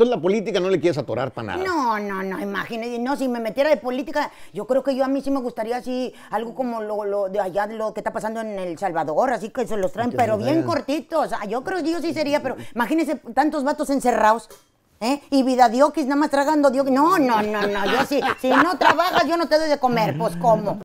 Entonces la política no le quieres atorar para nada. No, no, no, imagínese, no, si me metiera de política, yo creo que yo a mí sí me gustaría así, algo como lo, lo de allá, lo que está pasando en El Salvador, así que se los traen, pero bien cortitos. Yo creo que yo sí sería, pero imagínese tantos vatos encerrados. ¿Eh? Y vida diokis, nada más tragando dios. No, no, no, no, yo sí, si no trabajas, yo no te doy de comer, pues ¿cómo?